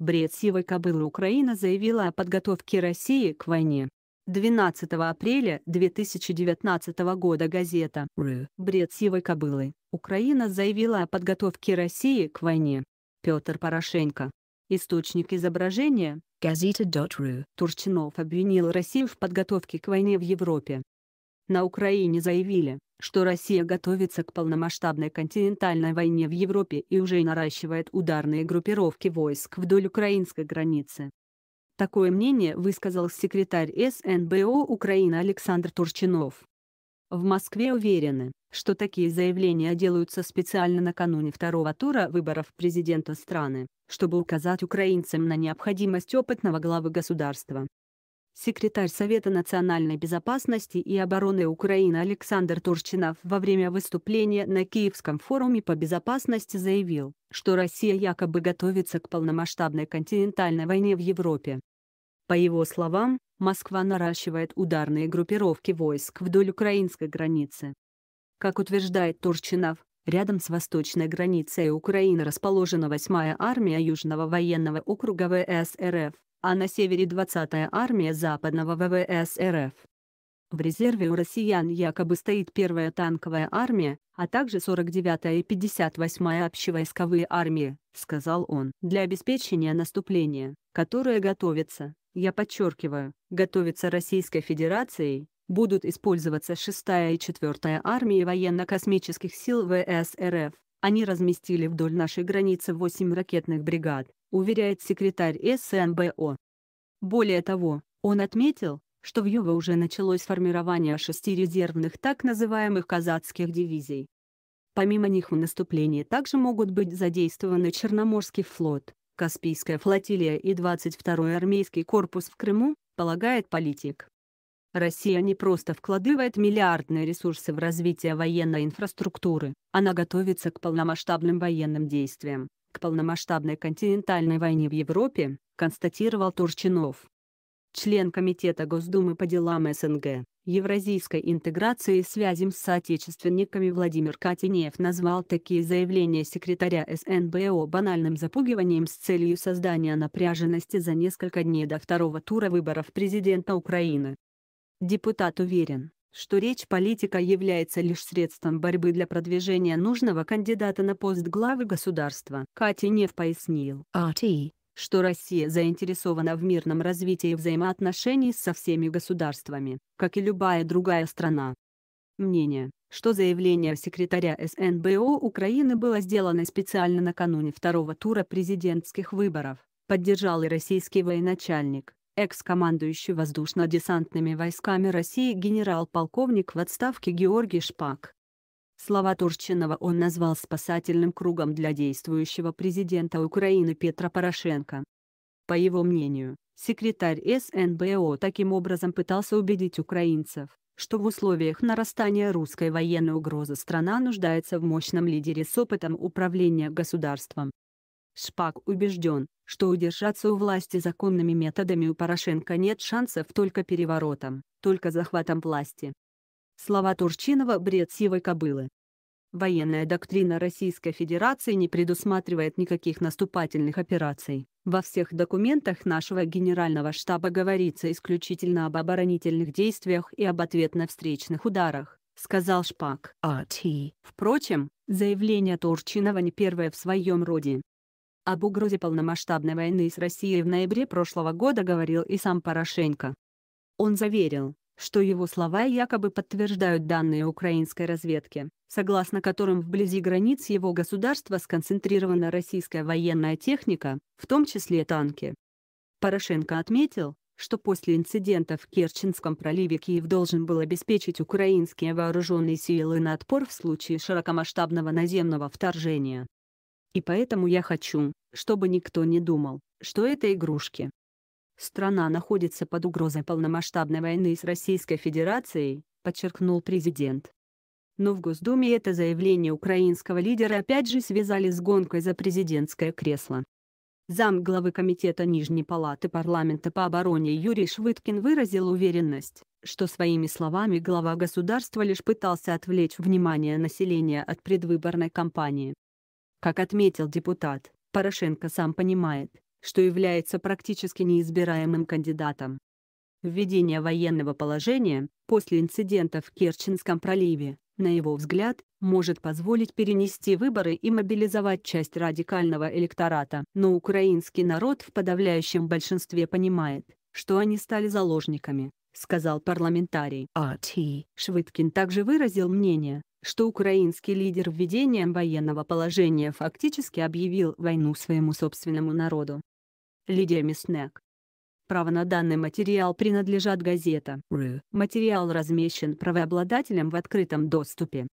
Бред сивой кобылы Украина заявила о подготовке России к войне. 12 апреля 2019 года газета «Бред сивой кобылы. Украина заявила о подготовке России к войне». Петр Порошенко. Источник изображения Газета.ру Турчинов обвинил Россию в подготовке к войне в Европе. На Украине заявили, что Россия готовится к полномасштабной континентальной войне в Европе и уже наращивает ударные группировки войск вдоль украинской границы. Такое мнение высказал секретарь СНБО Украины Александр Турчинов. В Москве уверены, что такие заявления делаются специально накануне второго тура выборов президента страны, чтобы указать украинцам на необходимость опытного главы государства. Секретарь Совета национальной безопасности и обороны Украины Александр Турчинов во время выступления на Киевском форуме по безопасности заявил, что Россия якобы готовится к полномасштабной континентальной войне в Европе. По его словам, Москва наращивает ударные группировки войск вдоль украинской границы. Как утверждает Турчинов, рядом с восточной границей Украины расположена 8-я армия Южного военного округа ВСРФ, а на севере 20-я армия Западного ВВС РФ. В резерве у россиян якобы стоит 1-я танковая армия, а также 49-я и 58-я общевойсковые армии, сказал он. Для обеспечения наступления, которое готовится, я подчеркиваю, готовится Российской Федерацией, будут использоваться 6-я и 4-я армии военно-космических сил ВС РФ. Они разместили вдоль нашей границы 8 ракетных бригад, уверяет секретарь СНБО. Более того, он отметил, что в Юве уже началось формирование шести резервных так называемых казацких дивизий. Помимо них в наступлении также могут быть задействованы Черноморский флот, Каспийская флотилия и 22-й армейский корпус в Крыму, полагает политик. Россия не просто вкладывает миллиардные ресурсы в развитие военной инфраструктуры, она готовится к полномасштабным военным действиям к полномасштабной континентальной войне в Европе, констатировал Турчинов. Член Комитета Госдумы по делам СНГ, евразийской интеграции и связям с соотечественниками Владимир Катенев назвал такие заявления секретаря СНБО банальным запугиванием с целью создания напряженности за несколько дней до второго тура выборов президента Украины. Депутат уверен, что речь политика является лишь средством борьбы для продвижения нужного кандидата на пост главы государства. Катенев пояснил, RT. что Россия заинтересована в мирном развитии взаимоотношений со всеми государствами, как и любая другая страна. Мнение, что заявление секретаря СНБО Украины было сделано специально накануне второго тура президентских выборов, поддержал и российский военачальник экс-командующий воздушно-десантными войсками России генерал-полковник в отставке Георгий Шпак. Слова Турчинова он назвал спасательным кругом для действующего президента Украины Петра Порошенко. По его мнению, секретарь СНБО таким образом пытался убедить украинцев, что в условиях нарастания русской военной угрозы страна нуждается в мощном лидере с опытом управления государством. Шпак убежден, что удержаться у власти законными методами у Порошенко нет шансов только переворотом, только захватом власти. Слова Турчинова – бред сивой кобылы. Военная доктрина Российской Федерации не предусматривает никаких наступательных операций. Во всех документах нашего генерального штаба говорится исключительно об оборонительных действиях и об ответно-встречных ударах, сказал Шпак. А, Впрочем, заявление Турчинова не первое в своем роде. Об угрозе полномасштабной войны с Россией в ноябре прошлого года говорил и сам Порошенко. Он заверил, что его слова якобы подтверждают данные украинской разведки, согласно которым вблизи границ его государства сконцентрирована российская военная техника, в том числе танки. Порошенко отметил, что после инцидента в Керченском проливе Киев должен был обеспечить украинские вооруженные силы на отпор в случае широкомасштабного наземного вторжения. И поэтому я хочу, чтобы никто не думал, что это игрушки. Страна находится под угрозой полномасштабной войны с Российской Федерацией, подчеркнул президент. Но в Госдуме это заявление украинского лидера опять же связали с гонкой за президентское кресло. Зам главы Комитета Нижней Палаты Парламента по обороне Юрий Швыдкин выразил уверенность, что своими словами глава государства лишь пытался отвлечь внимание населения от предвыборной кампании. Как отметил депутат, Порошенко сам понимает, что является практически неизбираемым кандидатом. Введение военного положения после инцидента в Керченском проливе, на его взгляд, может позволить перенести выборы и мобилизовать часть радикального электората. Но украинский народ в подавляющем большинстве понимает, что они стали заложниками, сказал парламентарий. А.Т. Швыдкин также выразил мнение, что украинский лидер введением военного положения фактически объявил войну своему собственному народу. Лидия Мясняк. Право на данный материал принадлежат газета. Материал размещен правообладателем в открытом доступе.